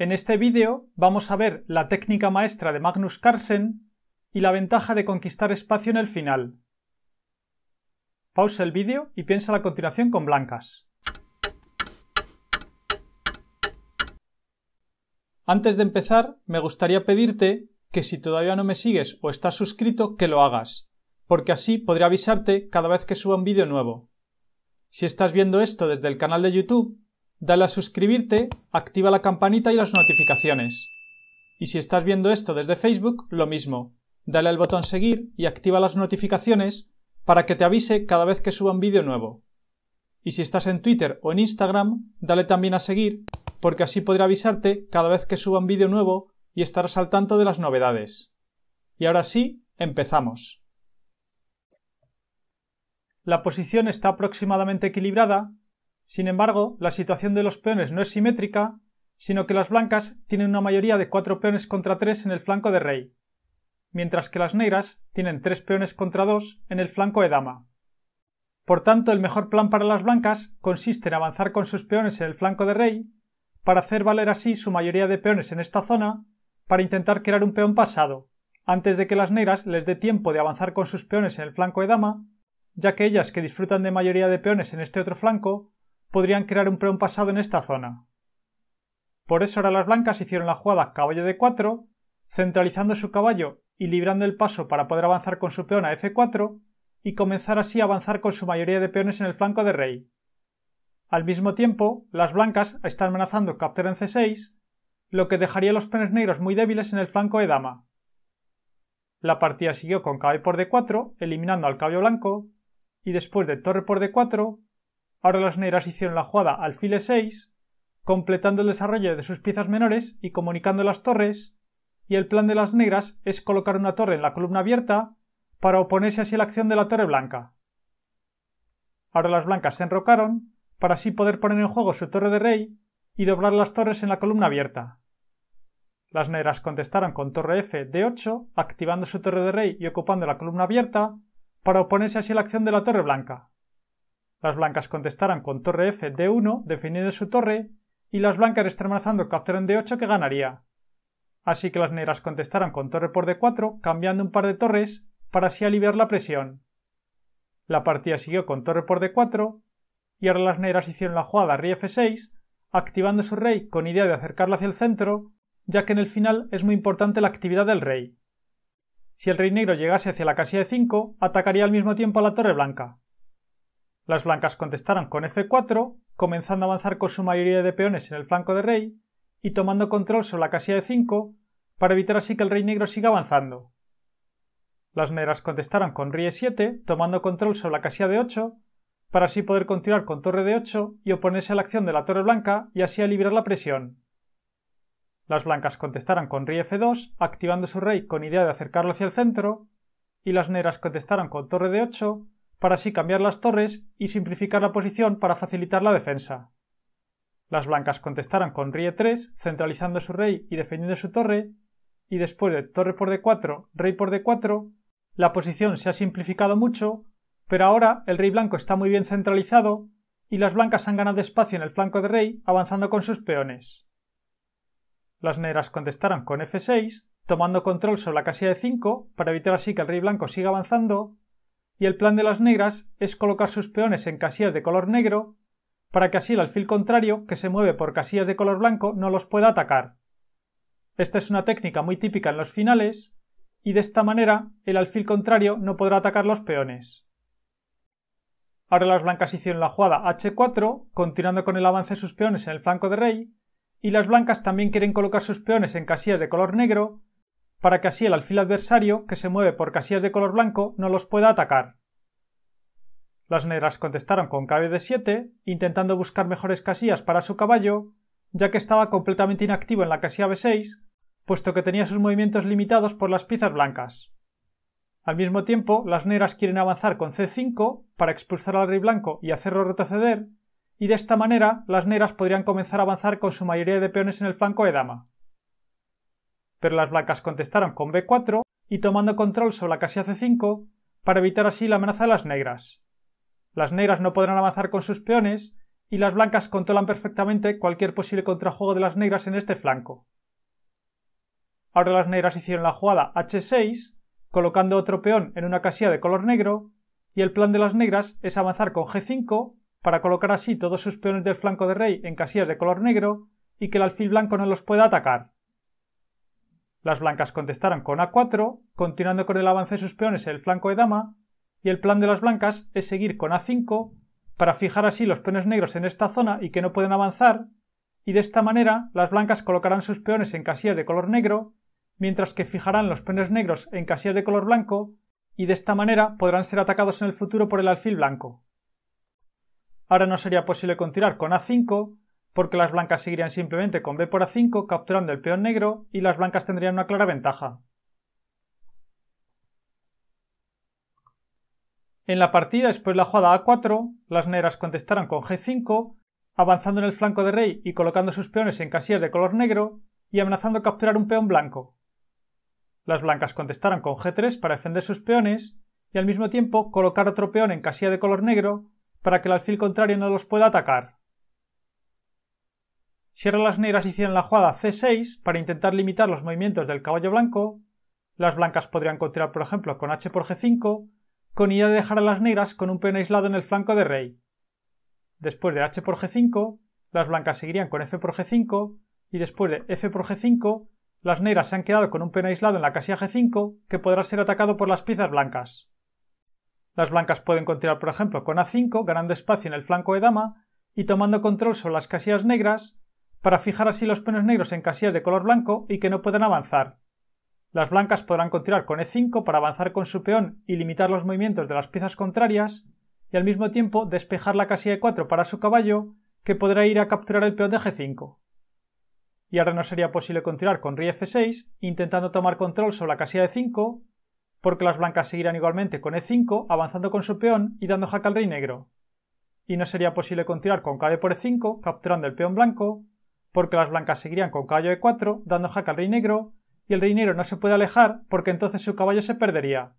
En este vídeo vamos a ver la técnica maestra de Magnus Carlsen y la ventaja de conquistar espacio en el final. Pausa el vídeo y piensa la continuación con blancas. Antes de empezar, me gustaría pedirte que si todavía no me sigues o estás suscrito, que lo hagas, porque así podré avisarte cada vez que suba un vídeo nuevo. Si estás viendo esto desde el canal de YouTube, Dale a suscribirte, activa la campanita y las notificaciones. Y si estás viendo esto desde Facebook, lo mismo. Dale al botón seguir y activa las notificaciones para que te avise cada vez que suba un vídeo nuevo. Y si estás en Twitter o en Instagram, dale también a seguir porque así podré avisarte cada vez que suba un vídeo nuevo y estarás al tanto de las novedades. Y ahora sí, empezamos. La posición está aproximadamente equilibrada sin embargo, la situación de los peones no es simétrica, sino que las blancas tienen una mayoría de 4 peones contra 3 en el flanco de rey, mientras que las negras tienen 3 peones contra 2 en el flanco de dama. Por tanto, el mejor plan para las blancas consiste en avanzar con sus peones en el flanco de rey, para hacer valer así su mayoría de peones en esta zona, para intentar crear un peón pasado, antes de que las negras les dé tiempo de avanzar con sus peones en el flanco de dama, ya que ellas que disfrutan de mayoría de peones en este otro flanco podrían crear un peón pasado en esta zona. Por eso ahora las blancas hicieron la jugada caballo de 4 centralizando su caballo y librando el paso para poder avanzar con su peón a f4 y comenzar así a avanzar con su mayoría de peones en el flanco de rey. Al mismo tiempo, las blancas están amenazando capturar en c6, lo que dejaría a los peones negros muy débiles en el flanco de dama. La partida siguió con caballo por d4, eliminando al caballo blanco, y después de torre por d4, Ahora las negras hicieron la jugada al file 6 completando el desarrollo de sus piezas menores y comunicando las torres, y el plan de las negras es colocar una torre en la columna abierta para oponerse así a la acción de la torre blanca. Ahora las blancas se enrocaron para así poder poner en juego su torre de rey y doblar las torres en la columna abierta. Las negras contestaron con torre F de 8 activando su torre de rey y ocupando la columna abierta, para oponerse así a la acción de la torre blanca. Las blancas contestaran con torre F D1 definiendo su torre y las blancas estremazando el D8 que ganaría. Así que las negras contestaran con torre por D4 cambiando un par de torres para así aliviar la presión. La partida siguió con torre por D4 y ahora las negras hicieron la jugada rey F6 activando su rey con idea de acercarla hacia el centro ya que en el final es muy importante la actividad del rey. Si el rey negro llegase hacia la casilla de 5, atacaría al mismo tiempo a la torre blanca. Las blancas contestaron con f4, comenzando a avanzar con su mayoría de peones en el flanco de rey y tomando control sobre la casilla de 5 para evitar así que el rey negro siga avanzando. Las negras contestaron con rey e7, tomando control sobre la casilla de 8 para así poder continuar con torre de 8 y oponerse a la acción de la torre blanca y así aliviar la presión. Las blancas contestaron con rey f2, activando su rey con idea de acercarlo hacia el centro, y las negras contestaron con torre de 8, para así cambiar las torres y simplificar la posición para facilitar la defensa. Las blancas contestaron con rey 3 e centralizando su rey y defendiendo su torre, y después de torre por d4, rey por d4, la posición se ha simplificado mucho, pero ahora el rey blanco está muy bien centralizado y las blancas han ganado espacio en el flanco de rey avanzando con sus peones. Las negras contestaron con f6, tomando control sobre la casilla de 5 para evitar así que el rey blanco siga avanzando y el plan de las negras es colocar sus peones en casillas de color negro para que así el alfil contrario, que se mueve por casillas de color blanco, no los pueda atacar. Esta es una técnica muy típica en los finales, y de esta manera el alfil contrario no podrá atacar los peones. Ahora las blancas hicieron la jugada h4, continuando con el avance de sus peones en el flanco de rey, y las blancas también quieren colocar sus peones en casillas de color negro para que así el alfil adversario, que se mueve por casillas de color blanco, no los pueda atacar. Las negras contestaron con kbd de 7, intentando buscar mejores casillas para su caballo, ya que estaba completamente inactivo en la casilla B6, puesto que tenía sus movimientos limitados por las piezas blancas. Al mismo tiempo, las negras quieren avanzar con C5 para expulsar al rey blanco y hacerlo retroceder, y de esta manera las negras podrían comenzar a avanzar con su mayoría de peones en el flanco de dama pero las blancas contestaron con b4 y tomando control sobre la casilla c5 para evitar así la amenaza de las negras. Las negras no podrán avanzar con sus peones y las blancas controlan perfectamente cualquier posible contrajuego de las negras en este flanco. Ahora las negras hicieron la jugada h6, colocando otro peón en una casilla de color negro, y el plan de las negras es avanzar con g5 para colocar así todos sus peones del flanco de rey en casillas de color negro y que el alfil blanco no los pueda atacar. Las blancas contestarán con a4, continuando con el avance de sus peones en el flanco de dama, y el plan de las blancas es seguir con a5 para fijar así los peones negros en esta zona y que no pueden avanzar, y de esta manera las blancas colocarán sus peones en casillas de color negro, mientras que fijarán los peones negros en casillas de color blanco, y de esta manera podrán ser atacados en el futuro por el alfil blanco. Ahora no sería posible continuar con a5, porque las blancas seguirían simplemente con b por a5 capturando el peón negro y las blancas tendrían una clara ventaja. En la partida después de la jugada a4, las negras contestaron con g5, avanzando en el flanco de rey y colocando sus peones en casillas de color negro y amenazando capturar un peón blanco. Las blancas contestaron con g3 para defender sus peones y al mismo tiempo colocar otro peón en casilla de color negro para que el alfil contrario no los pueda atacar ahora las negras hicieran la jugada C6 para intentar limitar los movimientos del caballo blanco, las blancas podrían continuar por ejemplo con H por G5, con idea de dejar a las negras con un peón aislado en el flanco de rey. Después de H por G5, las blancas seguirían con F por G5, y después de F por G5, las negras se han quedado con un peón aislado en la casilla G5 que podrá ser atacado por las piezas blancas. Las blancas pueden continuar por ejemplo con A5 ganando espacio en el flanco de dama y tomando control sobre las casillas negras para fijar así los peones negros en casillas de color blanco y que no puedan avanzar. Las blancas podrán continuar con E5 para avanzar con su peón y limitar los movimientos de las piezas contrarias, y al mismo tiempo despejar la casilla E4 para su caballo, que podrá ir a capturar el peón de G5. Y ahora no sería posible continuar con Rey F6, intentando tomar control sobre la casilla E5, porque las blancas seguirán igualmente con E5, avanzando con su peón y dando jaque al rey negro. Y no sería posible continuar con KB por E5, capturando el peón blanco, porque las blancas seguirían con caballo de 4 dando jaque al rey negro, y el rey negro no se puede alejar porque entonces su caballo se perdería.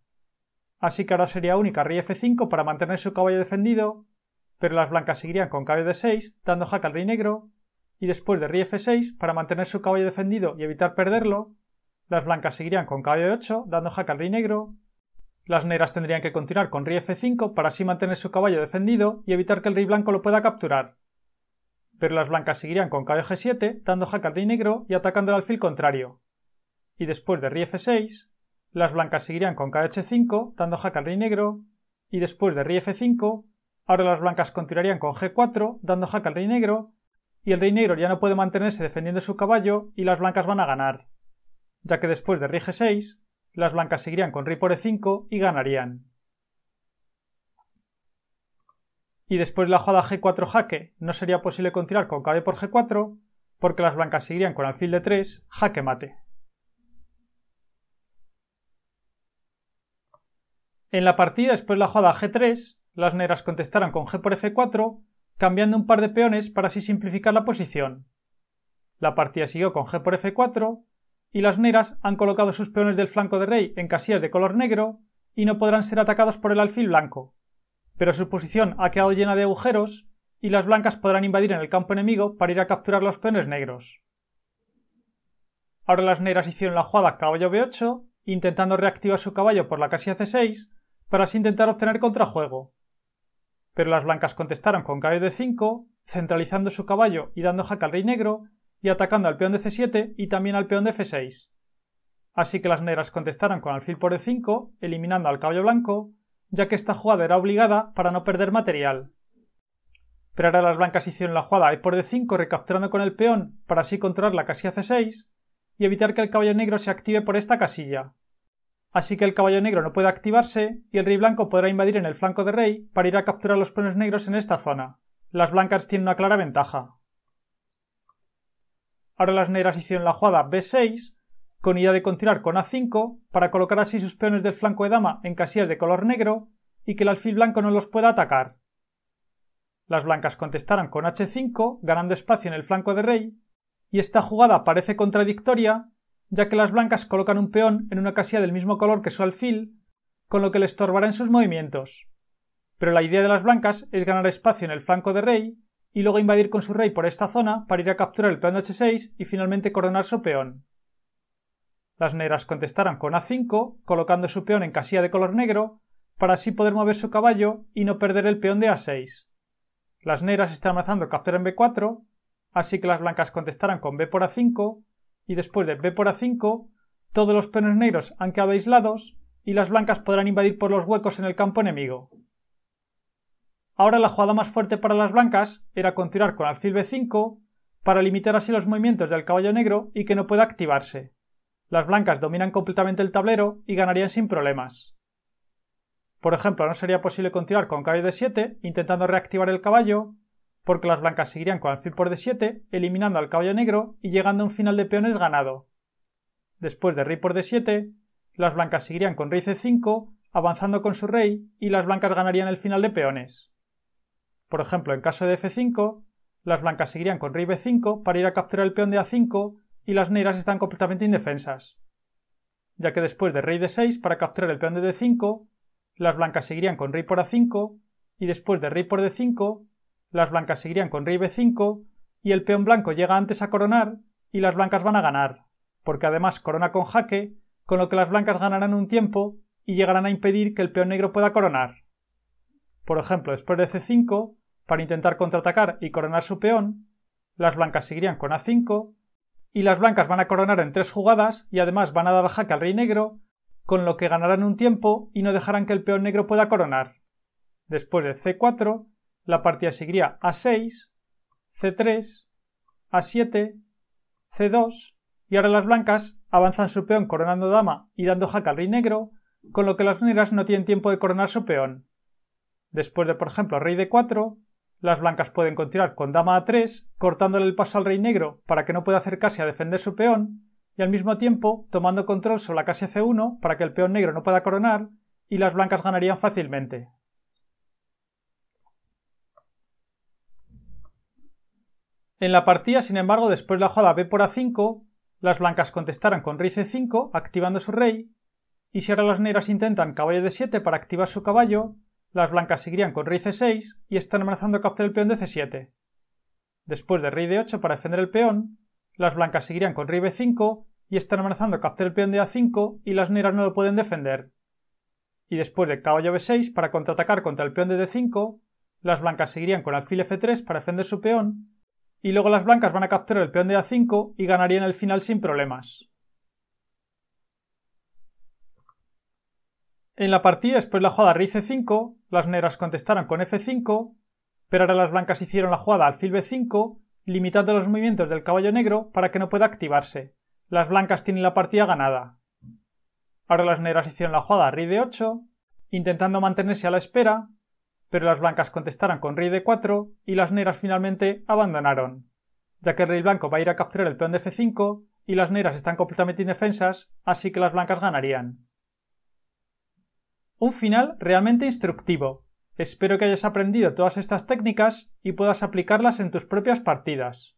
Así que ahora sería única rey f5 para mantener su caballo defendido, pero las blancas seguirían con caballo de 6 dando jaque al rey negro, y después de rey f6 para mantener su caballo defendido y evitar perderlo, las blancas seguirían con caballo de 8 dando jaque al rey negro, las negras tendrían que continuar con rey f5 para así mantener su caballo defendido y evitar que el rey blanco lo pueda capturar pero las blancas seguirían con kg 7 dando jaque al rey negro y atacando el alfil contrario. Y después de rey 6 las blancas seguirían con caballo h5, dando jaque al rey negro, y después de rey 5 ahora las blancas continuarían con g4, dando jaque al rey negro, y el rey negro ya no puede mantenerse defendiendo su caballo y las blancas van a ganar, ya que después de rey 6 las blancas seguirían con rey por e5 y ganarían. y después la jugada g4 jaque no sería posible continuar con kb por g4 porque las blancas seguirían con alfil de 3 jaque mate. En la partida después de la jugada g3 las negras contestarán con g por f4 cambiando un par de peones para así simplificar la posición. La partida siguió con g por f4 y las negras han colocado sus peones del flanco de rey en casillas de color negro y no podrán ser atacados por el alfil blanco, pero su posición ha quedado llena de agujeros y las blancas podrán invadir en el campo enemigo para ir a capturar los peones negros. Ahora las negras hicieron la jugada caballo b8, intentando reactivar su caballo por la casilla c6 para así intentar obtener contrajuego. Pero las blancas contestaron con caballo d5, centralizando su caballo y dando jaque al rey negro y atacando al peón de c7 y también al peón de f6. Así que las negras contestaron con alfil por e5, eliminando al caballo blanco ya que esta jugada era obligada para no perder material. Pero ahora las blancas hicieron la jugada e por d5 recapturando con el peón para así controlar la casilla c6 y evitar que el caballo negro se active por esta casilla. Así que el caballo negro no puede activarse y el rey blanco podrá invadir en el flanco de rey para ir a capturar los peones negros en esta zona. Las blancas tienen una clara ventaja. Ahora las negras hicieron la jugada b6 con idea de continuar con a5 para colocar así sus peones del flanco de dama en casillas de color negro y que el alfil blanco no los pueda atacar. Las blancas contestarán con h5, ganando espacio en el flanco de rey, y esta jugada parece contradictoria, ya que las blancas colocan un peón en una casilla del mismo color que su alfil, con lo que le estorbará en sus movimientos. Pero la idea de las blancas es ganar espacio en el flanco de rey y luego invadir con su rey por esta zona para ir a capturar el peón de h6 y finalmente coronar su peón. Las negras contestarán con A5, colocando su peón en casilla de color negro, para así poder mover su caballo y no perder el peón de A6. Las negras están avanzando captura en B4, así que las blancas contestarán con B por A5, y después de B por A5, todos los peones negros han quedado aislados y las blancas podrán invadir por los huecos en el campo enemigo. Ahora la jugada más fuerte para las blancas era continuar con alfil B5 para limitar así los movimientos del caballo negro y que no pueda activarse. Las blancas dominan completamente el tablero y ganarían sin problemas. Por ejemplo, no sería posible continuar con caballo de 7 intentando reactivar el caballo, porque las blancas seguirían con alfil por d7, eliminando al caballo negro y llegando a un final de peones ganado. Después de rey por d7, las blancas seguirían con rey c5, avanzando con su rey, y las blancas ganarían el final de peones. Por ejemplo, en caso de f5, las blancas seguirían con rey b5 para ir a capturar el peón de a5 y las negras están completamente indefensas, ya que después de rey de 6 para capturar el peón de d5, las blancas seguirían con rey por a5 y después de rey por d5, las blancas seguirían con rey b5 y el peón blanco llega antes a coronar y las blancas van a ganar, porque además corona con jaque, con lo que las blancas ganarán un tiempo y llegarán a impedir que el peón negro pueda coronar. Por ejemplo, después de c5, para intentar contraatacar y coronar su peón, las blancas seguirían con a5 y las blancas van a coronar en tres jugadas y además van a dar jaque al rey negro, con lo que ganarán un tiempo y no dejarán que el peón negro pueda coronar. Después de c4, la partida seguiría a 6, c3, a 7, c2, y ahora las blancas avanzan su peón coronando dama y dando jaque al rey negro, con lo que las negras no tienen tiempo de coronar su peón. Después de, por ejemplo, rey d4, las blancas pueden continuar con dama a 3, cortándole el paso al rey negro para que no pueda acercarse a defender su peón, y al mismo tiempo tomando control sobre la casa c1 para que el peón negro no pueda coronar, y las blancas ganarían fácilmente. En la partida, sin embargo, después de la jugada b por a5, las blancas contestarán con rey c5, activando su rey, y si ahora las negras intentan caballo d7 para activar su caballo, las blancas seguirían con rey c6 y están amenazando captar el peón de c7. Después de rey d8 para defender el peón, las blancas seguirían con rey b5 y están amenazando captar el peón de a5 y las negras no lo pueden defender. Y después de caballo b6 para contraatacar contra el peón de d5, las blancas seguirían con alfil f3 para defender su peón y luego las blancas van a capturar el peón de a5 y ganarían el final sin problemas. En la partida después la jugada rey c5, las negras contestaron con f5, pero ahora las blancas hicieron la jugada alfil b5, limitando los movimientos del caballo negro para que no pueda activarse. Las blancas tienen la partida ganada. Ahora las negras hicieron la jugada rey d8, intentando mantenerse a la espera, pero las blancas contestaron con rey d4 y las negras finalmente abandonaron, ya que el rey blanco va a ir a capturar el peón de f5 y las negras están completamente indefensas, así que las blancas ganarían. Un final realmente instructivo. Espero que hayas aprendido todas estas técnicas y puedas aplicarlas en tus propias partidas.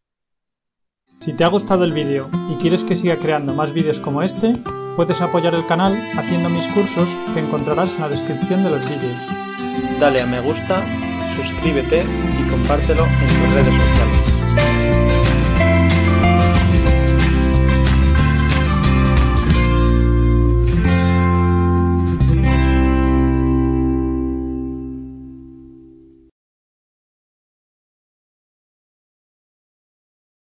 Si te ha gustado el vídeo y quieres que siga creando más vídeos como este, puedes apoyar el canal haciendo mis cursos que encontrarás en la descripción de los vídeos. Dale a me gusta, suscríbete y compártelo en tus redes sociales.